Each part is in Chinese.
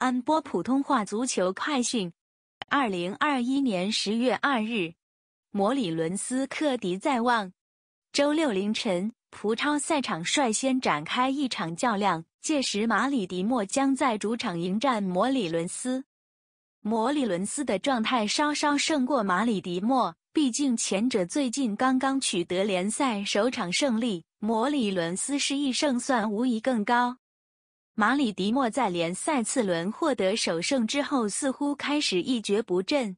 安播普通话足球快讯：二零二一年十月二日，摩里伦斯克敌在望。周六凌晨，葡超赛场率先展开一场较量，届时马里迪莫将在主场迎战摩里伦斯。摩里伦斯的状态稍稍胜过马里迪莫，毕竟前者最近刚刚取得联赛首场胜利，摩里伦斯意胜算无疑更高。马里迪莫在联赛次轮获得首胜之后，似乎开始一蹶不振。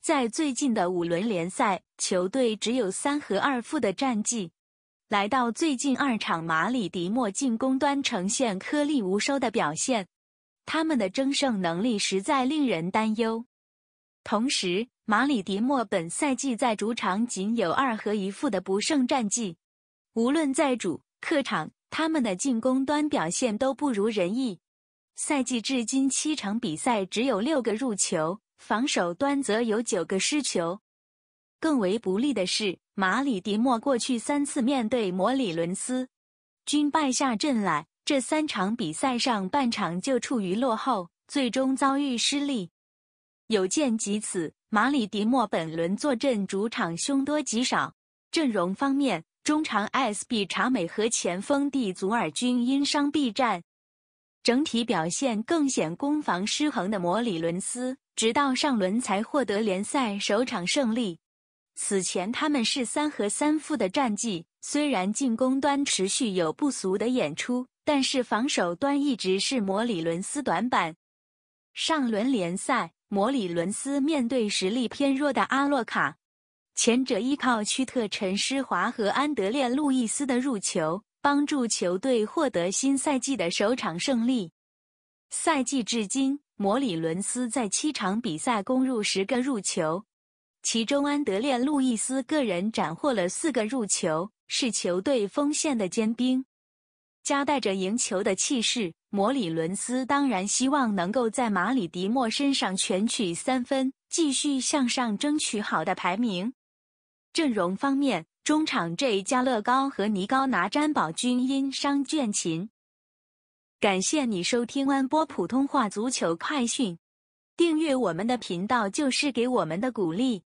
在最近的五轮联赛，球队只有三和二负的战绩。来到最近二场，马里迪莫进攻端呈现颗粒无收的表现，他们的争胜能力实在令人担忧。同时，马里迪莫本赛季在主场仅有二和一负的不胜战绩，无论在主客场。他们的进攻端表现都不如人意，赛季至今七场比赛只有六个入球，防守端则有九个失球。更为不利的是，马里迪莫过去三次面对摩里伦斯，均败下阵来。这三场比赛上半场就处于落后，最终遭遇失利。有见及此，马里迪莫本轮坐镇主场凶多吉少。阵容方面。中场 S B 查美和前锋蒂祖尔均因伤避战，整体表现更显攻防失衡的摩里伦斯，直到上轮才获得联赛首场胜利。此前他们是三和三负的战绩，虽然进攻端持续有不俗的演出，但是防守端一直是摩里伦斯短板。上轮联赛，摩里伦斯面对实力偏弱的阿洛卡。前者依靠屈特、陈诗华和安德烈路易斯的入球，帮助球队获得新赛季的首场胜利。赛季至今，摩里伦斯在七场比赛攻入十个入球，其中安德烈路易斯个人斩获了四个入球，是球队锋线的尖兵。夹带着赢球的气势，摩里伦斯当然希望能够在马里迪莫身上全取三分，继续向上争取好的排名。阵容方面，中场 J 加乐高和尼高拿詹宝均因伤倦勤。感谢你收听安播普通话足球快讯，订阅我们的频道就是给我们的鼓励。